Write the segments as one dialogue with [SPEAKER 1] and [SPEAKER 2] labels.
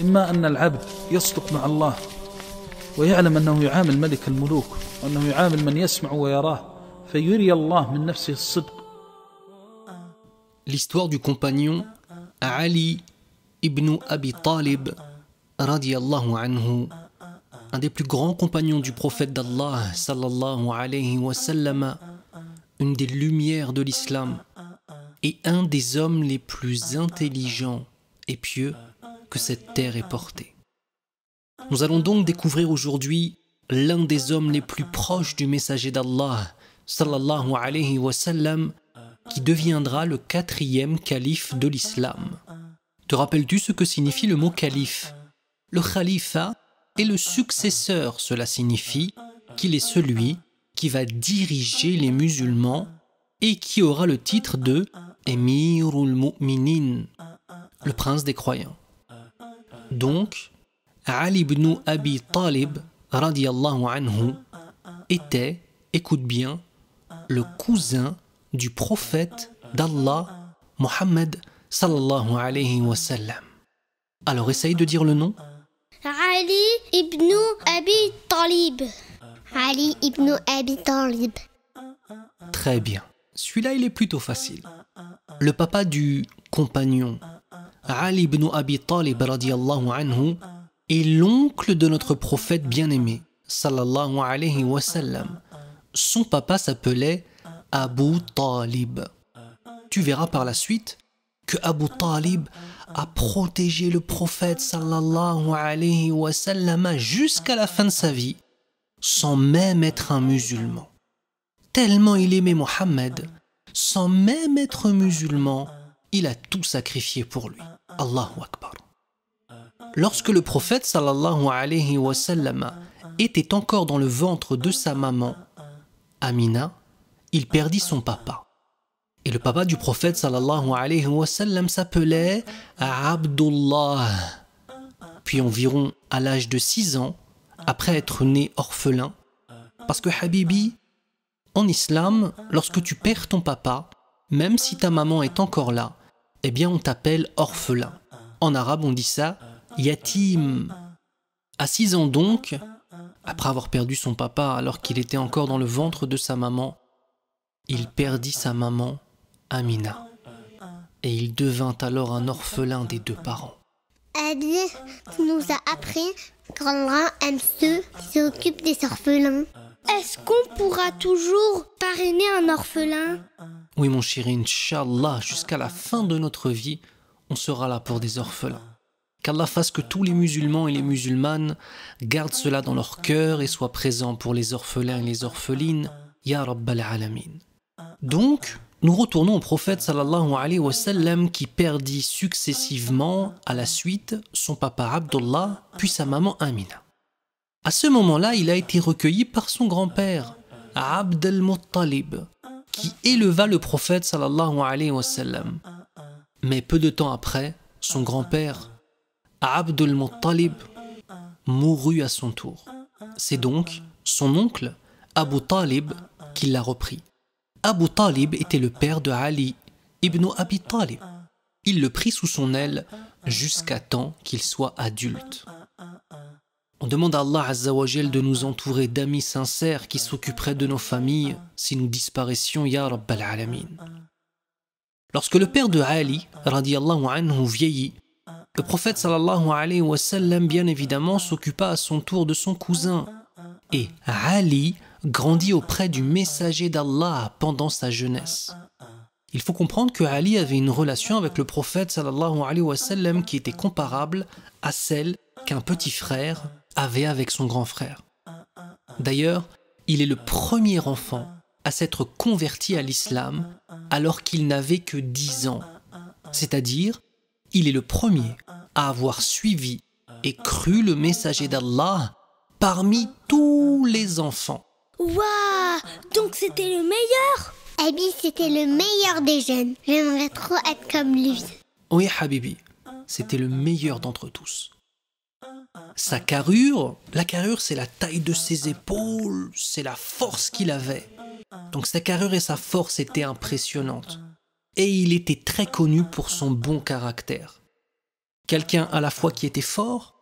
[SPEAKER 1] إما أن العبد يصدق مع الله ويعلم أنه يعامل ملك الملوك وأنه يعامل من يسمع ويراه فيري الله من نفسه الصدق L'histoire du compagnon Ali ibn Abi Talib radiallahu anhu un des plus grands compagnons du prophète d'Allah sallallahu alayhi wa sallam, une des lumières de l'islam et un des hommes les plus intelligents et pieux que cette terre est portée. Nous allons donc découvrir aujourd'hui l'un des hommes les plus proches du messager d'Allah, sallallahu alayhi wa sallam, qui deviendra le quatrième calife de l'islam. Te rappelles-tu ce que signifie le mot calife Le khalifa est le successeur, cela signifie qu'il est celui qui va diriger les musulmans et qui aura le titre de Emirul Mu'minin, le prince des croyants. Donc, Ali ibn Abi Talib anhu était, écoute bien, le cousin du prophète d'Allah Muhammad, sallallahu alayhi wa Alors essaye de dire le nom.
[SPEAKER 2] Ali ibn Abi Talib. Ali ibn Abi Talib.
[SPEAKER 1] Très bien. Celui-là, il est plutôt facile. Le papa du compagnon Ali ibn Abi Talib anhu est l'oncle de notre prophète bien-aimé, sallallahu alayhi wa Son papa s'appelait Abu Talib. Tu verras par la suite que Abu Talib a protégé le prophète sallallahu alayhi wa jusqu'à la fin de sa vie, sans même être un musulman. Tellement il aimait Mohammed, sans même être musulman, il a tout sacrifié pour lui. Akbar. Lorsque le prophète sallallahu alayhi wa était encore dans le ventre de sa maman, Amina, il perdit son papa. Et le papa du prophète sallallahu alayhi wa sallam s'appelait Abdullah. Puis environ à l'âge de 6 ans, après être né orphelin, parce que Habibi, en islam, lorsque tu perds ton papa, même si ta maman est encore là, eh bien on t'appelle orphelin. En arabe, on dit ça yatim. À six ans donc, après avoir perdu son papa alors qu'il était encore dans le ventre de sa maman, il perdit sa maman, Amina, et il devint alors un orphelin des deux parents.
[SPEAKER 2] tu nous a appris qu'Allah aime ceux qui s'occupent des orphelins. Est-ce qu'on pourra toujours parrainer un orphelin
[SPEAKER 1] Oui mon chéri, Inch'Allah, jusqu'à la fin de notre vie, on sera là pour des orphelins. Qu'Allah fasse que tous les musulmans et les musulmanes gardent cela dans leur cœur et soient présents pour les orphelins et les orphelines. Ya Rabbal Alamin. Donc, nous retournons au prophète sallallahu alayhi wa sallam qui perdit successivement à la suite son papa Abdullah puis sa maman Amina. À ce moment-là, il a été recueilli par son grand-père, Abd al-Muttalib, qui éleva le prophète sallallahu alayhi wa Mais peu de temps après, son grand-père, Abd al-Muttalib, mourut à son tour. C'est donc son oncle, Abu Talib, qui l'a repris. Abu Talib était le père de Ali ibn Abi Talib. Il le prit sous son aile jusqu'à temps qu'il soit adulte. On demande à Allah Jal de nous entourer d'amis sincères qui s'occuperaient de nos familles si nous disparaissions, Ya bala Alamin. Lorsque le père de Ali, radiallahu anhu, vieillit, le prophète sallallahu alayhi wa sallam, bien évidemment, s'occupa à son tour de son cousin. Et Ali grandit auprès du messager d'Allah pendant sa jeunesse. Il faut comprendre que Ali avait une relation avec le prophète sallallahu alayhi wa sallam, qui était comparable à celle qu'un petit frère avait avec son grand frère. D'ailleurs, il est le premier enfant à s'être converti à l'islam alors qu'il n'avait que 10 ans. C'est-à-dire, il est le premier à avoir suivi et cru le messager d'Allah parmi tous les enfants.
[SPEAKER 2] Waouh Donc c'était le meilleur Abi, eh c'était le meilleur des jeunes. J'aimerais trop être comme lui.
[SPEAKER 1] Oui, Habibi, c'était le meilleur d'entre tous sa carrure. La carrure, c'est la taille de ses épaules, c'est la force qu'il avait. Donc sa carrure et sa force étaient impressionnantes. Et il était très connu pour son bon caractère. Quelqu'un à la fois qui était fort,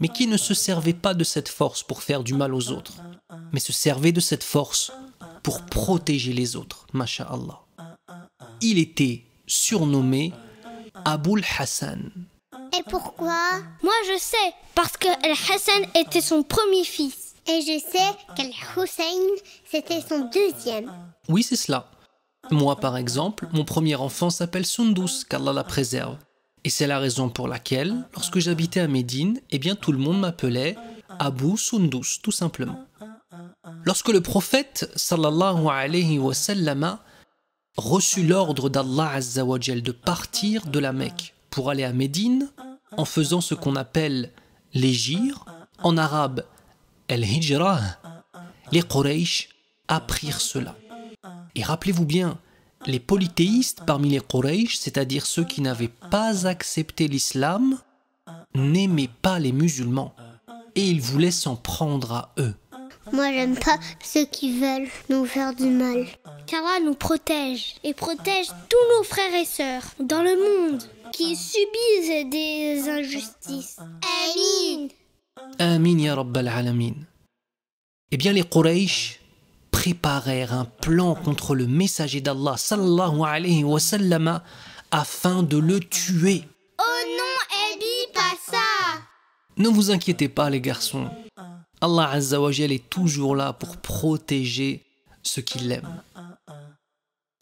[SPEAKER 1] mais qui ne se servait pas de cette force pour faire du mal aux autres, mais se servait de cette force pour protéger les autres, masha'Allah. Il était surnommé Aboul Hassan,
[SPEAKER 2] et pourquoi Moi je sais, parce que Al-Hassan était son premier fils. Et je sais qu'Al-Hussein, c'était son deuxième.
[SPEAKER 1] Oui, c'est cela. Moi, par exemple, mon premier enfant s'appelle Sundus, qu'Allah la préserve. Et c'est la raison pour laquelle, lorsque j'habitais à Médine, eh bien tout le monde m'appelait Abu Sundus, tout simplement. Lorsque le prophète, sallallahu alayhi wa reçut l'ordre d'Allah de partir de la Mecque pour aller à Médine en faisant ce qu'on appelle l'égir, en arabe el hijra les Quraysh apprirent cela. Et rappelez-vous bien, les polythéistes parmi les Quraysh, c'est-à-dire ceux qui n'avaient pas accepté l'islam, n'aimaient pas les musulmans et ils voulaient s'en prendre à eux.
[SPEAKER 2] Moi, j'aime pas ceux qui veulent nous faire du mal. Kara nous protège et protège tous nos frères et sœurs dans le monde qui subissent des injustices. Amin.
[SPEAKER 1] Amin ya Rabbal Alamin. Eh bien, les Quraysh préparèrent un plan contre le messager d'Allah sallallahu alayhi wa sallam afin de le tuer.
[SPEAKER 2] Oh non, Ebi, pas ça
[SPEAKER 1] Ne vous inquiétez pas, les garçons. Allah Azzawajal est toujours là pour protéger ceux qui l'aiment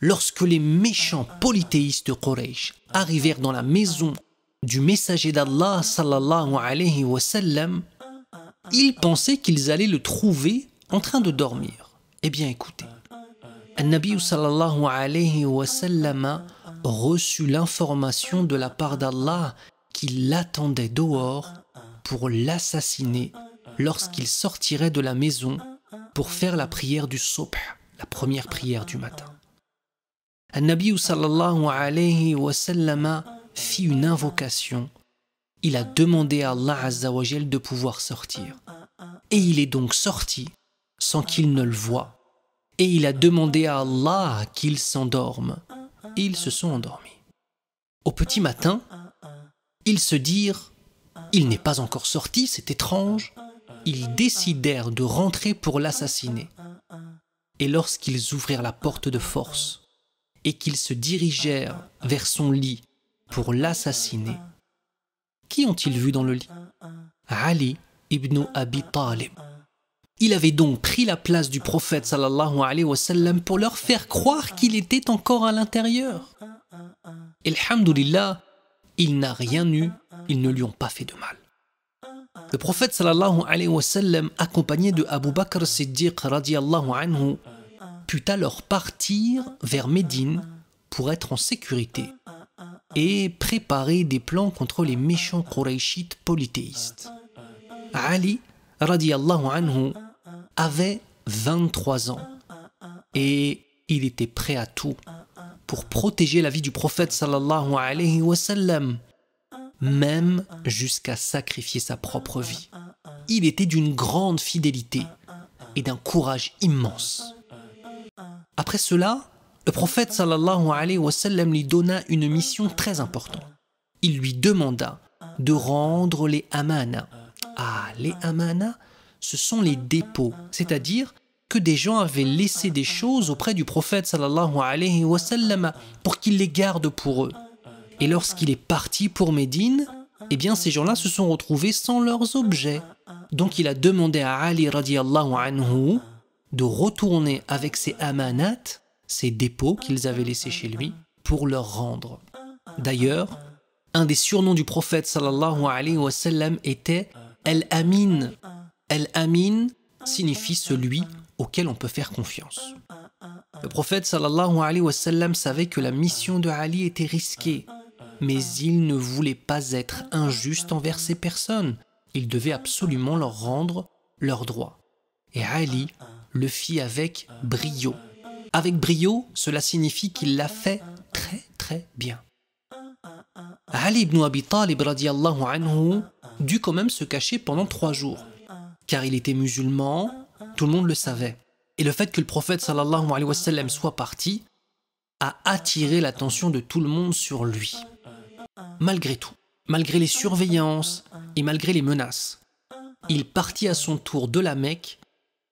[SPEAKER 1] lorsque les méchants polythéistes Quraysh arrivèrent dans la maison du messager d'Allah sallallahu alayhi wa sallam, ils pensaient qu'ils allaient le trouver en train de dormir. Eh bien écoutez, Nabi sallallahu alayhi wa sallam reçut l'information de la part d'Allah qu'il l'attendait dehors pour l'assassiner lorsqu'il sortirait de la maison pour faire la prière du Subh, la première prière du matin. Nabi sallallahu alayhi wa sallam fit une invocation. Il a demandé à Allah de pouvoir sortir. Et il est donc sorti sans qu'il ne le voie. Et il a demandé à Allah qu'il s'endorme. Et ils se sont endormis. Au petit matin, ils se dirent Il n'est pas encore sorti, c'est étrange. Ils décidèrent de rentrer pour l'assassiner. Et lorsqu'ils ouvrirent la porte de force, et qu'ils se dirigèrent vers son lit pour l'assassiner. Qui ont-ils vu dans le lit Ali ibn Abi Talib. Il avait donc pris la place du prophète sallallahu alayhi wa sallam pour leur faire croire qu'il était encore à l'intérieur. Alhamdulillah, il n'a rien eu, ils ne lui ont pas fait de mal. Le prophète sallallahu alayhi wa sallam, accompagné de Abu Bakr Siddiq radiallahu anhu, put alors partir vers Médine pour être en sécurité et préparer des plans contre les méchants Qurayshites polythéistes. Ali radiallahu anhu avait 23 ans et il était prêt à tout pour protéger la vie du prophète sallallahu alayhi wa sallam, même jusqu'à sacrifier sa propre vie. Il était d'une grande fidélité et d'un courage immense. Après cela, le prophète sallallahu alayhi wa sallam lui donna une mission très importante. Il lui demanda de rendre les amana. Ah, les amana, ce sont les dépôts, c'est-à-dire que des gens avaient laissé des choses auprès du prophète sallallahu alayhi wa sallam pour qu'il les garde pour eux. Et lorsqu'il est parti pour Médine, eh bien ces gens-là se sont retrouvés sans leurs objets. Donc il a demandé à Ali radiallahu anhu de retourner avec ses amanats, ses dépôts qu'ils avaient laissés chez lui, pour leur rendre. D'ailleurs, un des surnoms du prophète sallallahu alayhi wa sallam était El-Amin. El-Amin signifie celui auquel on peut faire confiance. Le prophète sallallahu alayhi wa sallam savait que la mission de Ali était risquée, mais il ne voulait pas être injuste envers ces personnes. Il devait absolument leur rendre leurs droits. Et Ali le fit avec brio. Avec brio, cela signifie qu'il l'a fait très très bien. Ali ibn Abi Talib anhu, dut quand même se cacher pendant trois jours, car il était musulman, tout le monde le savait. Et le fait que le prophète sallallahu alayhi wa sallam, soit parti a attiré l'attention de tout le monde sur lui. Malgré tout, malgré les surveillances et malgré les menaces, il partit à son tour de la Mecque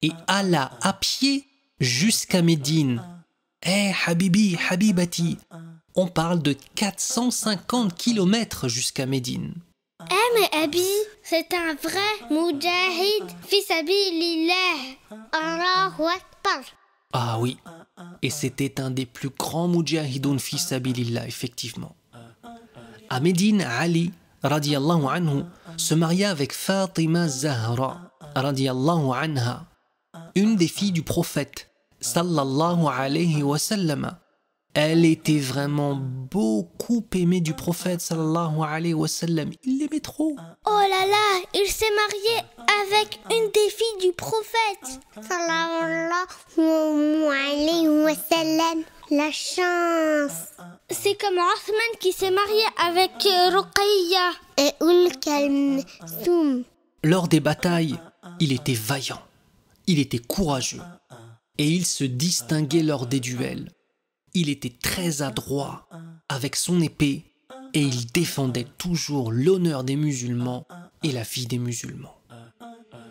[SPEAKER 1] et alla à pied jusqu'à Médine. Eh Habibi, Habibati, on parle de 450 km jusqu'à Médine.
[SPEAKER 2] Eh mais Abi, c'est un vrai Moudjahid Allahu Akbar.
[SPEAKER 1] Ah oui, et c'était un des plus grands Fisabi Lilla, effectivement. À Médine, Ali, radiallahu anhu, se maria avec Fatima Zahra, radiallahu anha, une des filles du prophète, sallallahu alayhi wa sallam. Elle était vraiment beaucoup aimée du prophète, sallallahu alayhi wa sallam. Il l'aimait
[SPEAKER 2] trop. Oh là là, il s'est marié avec une des filles du prophète, sallallahu alayhi wa sallam. La chance. C'est comme Othman qui s'est marié avec euh, Ruqayya et Ul
[SPEAKER 1] Lors des batailles, il était vaillant. Il était courageux et il se distinguait lors des duels. Il était très adroit avec son épée et il défendait toujours l'honneur des musulmans et la vie des musulmans.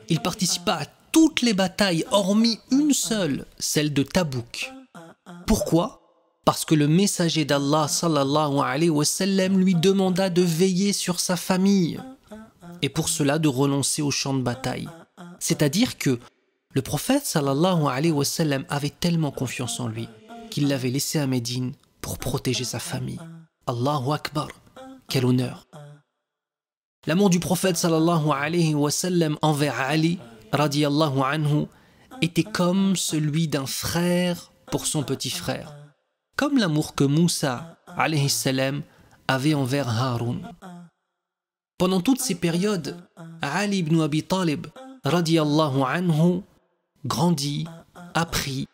[SPEAKER 1] Il participa à toutes les batailles hormis une seule, celle de Tabouk. Pourquoi Parce que le messager d'Allah sallallahu alayhi wa sallam, lui demanda de veiller sur sa famille et pour cela de renoncer au champ de bataille. C'est-à-dire que le prophète sallallahu alayhi wa sallam avait tellement confiance en lui qu'il l'avait laissé à Médine pour protéger sa famille. Allahu Akbar, quel honneur. L'amour du prophète sallallahu alayhi wa sallam envers Ali radiallahu anhu était comme celui d'un frère pour son petit frère, comme l'amour que Moussa alayhi salam avait envers Haroun. Pendant toutes ces périodes, Ali ibn Abi Talib radiallahu anhu grandit, apprit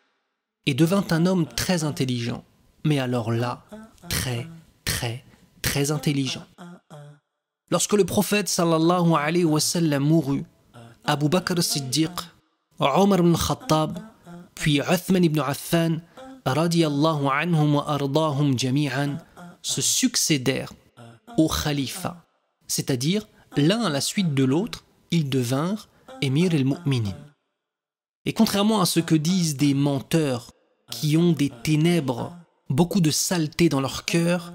[SPEAKER 1] et devint un homme très intelligent, mais alors là, très, très, très intelligent. Lorsque le prophète sallallahu alayhi wa sallam mourut, Abu Bakr siddiq Omar ibn Khattab, puis Uthman ibn Affan, radiallahu anhum wa ardahum jami'an, se succédèrent au khalifa, c'est-à-dire l'un à la suite de l'autre, ils devinrent émir al muminin et contrairement à ce que disent des menteurs qui ont des ténèbres, beaucoup de saleté dans leur cœur,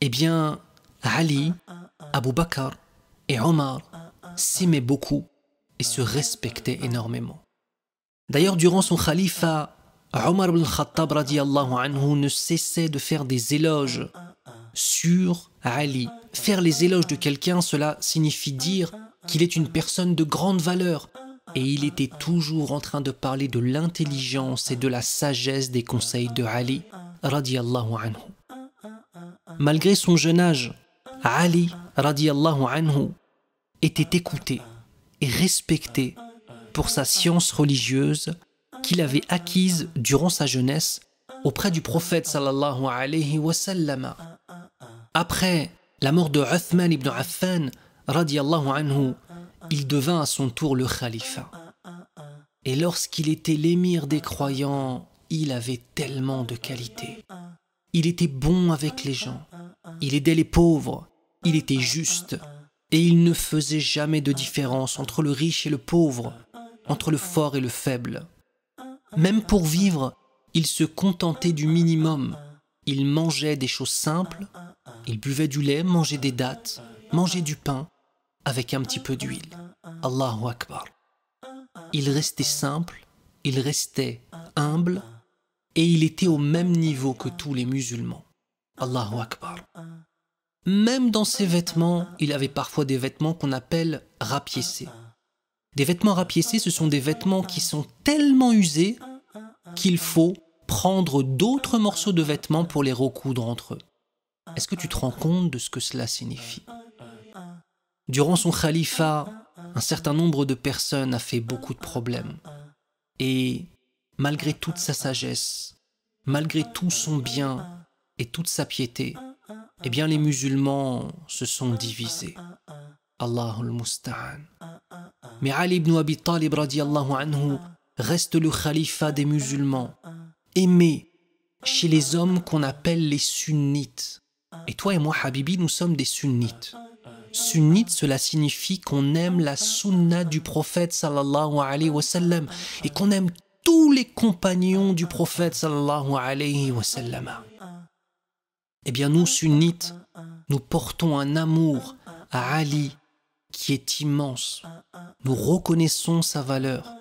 [SPEAKER 1] eh bien, Ali, Abu Bakr et Omar s'aimaient beaucoup et se respectaient énormément. D'ailleurs, durant son khalifa, Omar ibn Khattab anhu, ne cessait de faire des éloges sur Ali. Faire les éloges de quelqu'un, cela signifie dire qu'il est une personne de grande valeur, et il était toujours en train de parler de l'intelligence et de la sagesse des conseils de Ali, anhu. Malgré son jeune âge, Ali, anhu, était écouté et respecté pour sa science religieuse qu'il avait acquise durant sa jeunesse auprès du prophète sallallahu alayhi wa Après la mort de Uthman ibn Affan, anhu, il devint à son tour le khalifa. Et lorsqu'il était l'émir des croyants, il avait tellement de qualités. Il était bon avec les gens, il aidait les pauvres, il était juste, et il ne faisait jamais de différence entre le riche et le pauvre, entre le fort et le faible. Même pour vivre, il se contentait du minimum. Il mangeait des choses simples, il buvait du lait, mangeait des dattes, mangeait du pain, avec un petit peu d'huile. Allahu Akbar. Il restait simple, il restait humble et il était au même niveau que tous les musulmans. Allahu Akbar. Même dans ses vêtements, il avait parfois des vêtements qu'on appelle rapiécés. Des vêtements rapiécés, ce sont des vêtements qui sont tellement usés qu'il faut prendre d'autres morceaux de vêtements pour les recoudre entre eux. Est-ce que tu te rends compte de ce que cela signifie Durant son khalifa, un certain nombre de personnes a fait beaucoup de problèmes. Et malgré toute sa sagesse, malgré tout son bien et toute sa piété, eh bien les musulmans se sont divisés. Allahul Musta'an. Mais Ali ibn Abi Talib anhu reste le khalifa des musulmans, aimé chez les hommes qu'on appelle les sunnites. Et toi et moi, Habibi, nous sommes des sunnites. Sunnite, cela signifie qu'on aime la sunna du prophète sallallahu alayhi wa sallam et qu'on aime tous les compagnons du prophète sallallahu alayhi wa sallam. Eh bien, nous, sunnites, nous portons un amour à Ali qui est immense. Nous reconnaissons sa valeur.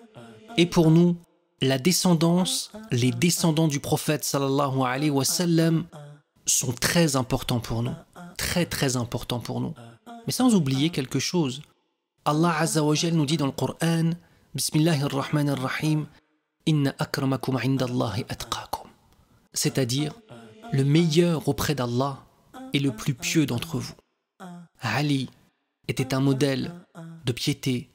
[SPEAKER 1] Et pour nous, la descendance, les descendants du prophète sallallahu alayhi wa sallam sont très importants pour nous. Très, très importants pour nous mais sans oublier quelque chose. Allah Azza nous dit dans le Coran Bismillahir Rahmanir Rahim Inna akramakum C'est-à-dire le meilleur auprès d'Allah est le plus pieux d'entre vous. Ali était un modèle de piété,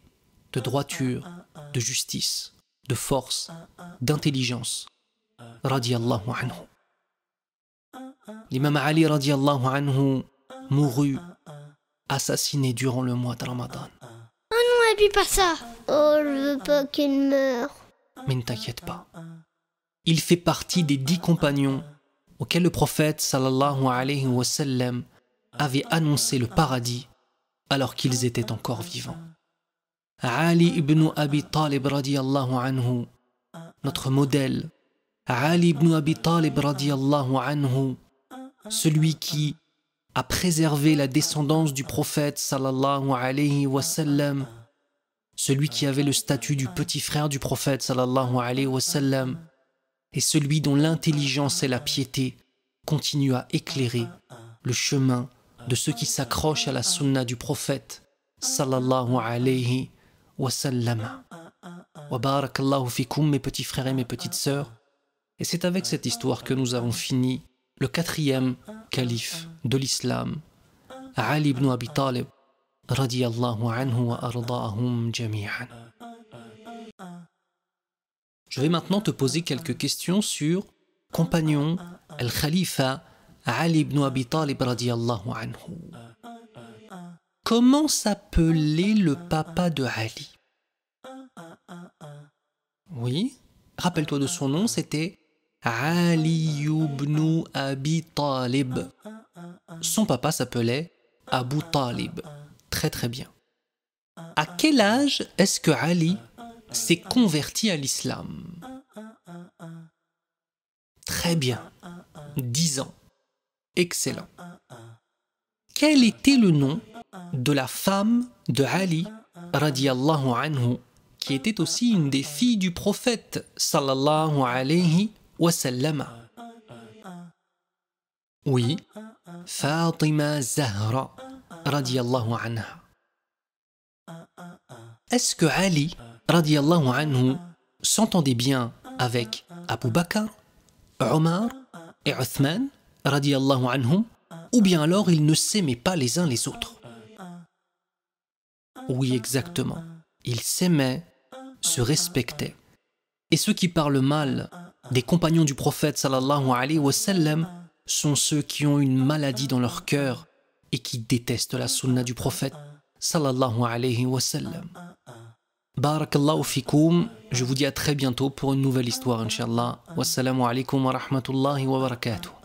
[SPEAKER 1] de droiture, de justice, de force, d'intelligence. L'imam Ali anhu mourut assassiné durant le mois de Ramadan.
[SPEAKER 2] Oh non, n'abuse pas ça Oh, je veux pas qu'il meure.
[SPEAKER 1] Mais ne t'inquiète pas. Il fait partie des dix compagnons auxquels le prophète sallallahu alayhi wa sallam avait annoncé le paradis alors qu'ils étaient encore vivants. Ali ibn Abi Talib radiallahu anhu, notre modèle, Ali ibn Abi Talib radiallahu anhu, celui qui, à préserver la descendance du prophète sallallahu alayhi wa sallam, celui qui avait le statut du petit frère du prophète sallallahu alayhi wa sallam, et celui dont l'intelligence et la piété continuent à éclairer le chemin de ceux qui s'accrochent à la sunna du prophète sallallahu alayhi wa Wa barakallahu mes petits frères et mes petites sœurs. Et c'est avec cette histoire que nous avons fini le quatrième calife de l'islam, Ali ibn Abi Talib, anhu wa jami'an. Je vais maintenant te poser quelques questions sur compagnon al-Khalifa Ali ibn Abi Talib radiyallahu anhu. Comment s'appelait le papa de Ali Oui, rappelle-toi de son nom, c'était Ali ibn Abi Talib. Son papa s'appelait Abu Talib. Très très bien. À quel âge est-ce que Ali s'est converti à l'islam Très bien. 10 ans. Excellent. Quel était le nom de la femme de Ali radiallahu anhu qui était aussi une des filles du prophète sallallahu alayhi oui, Fatima Zahra, Est-ce que Ali, anhu, s'entendait bien avec Abu Bakr, Omar et Uthman, anhum, ou bien alors ils ne s'aimaient pas les uns les autres Oui, exactement. Ils s'aimaient, se respectaient. Et ceux qui parlent mal des compagnons du prophète sallallahu alayhi wa sallam sont ceux qui ont une maladie dans leur cœur et qui détestent la sunna du prophète sallallahu alayhi wa sallam. Barakallahu fikoum, je vous dis à très bientôt pour une nouvelle histoire inshallah. Wassalamu alaikum wa rahmatullahi wa barakatuh.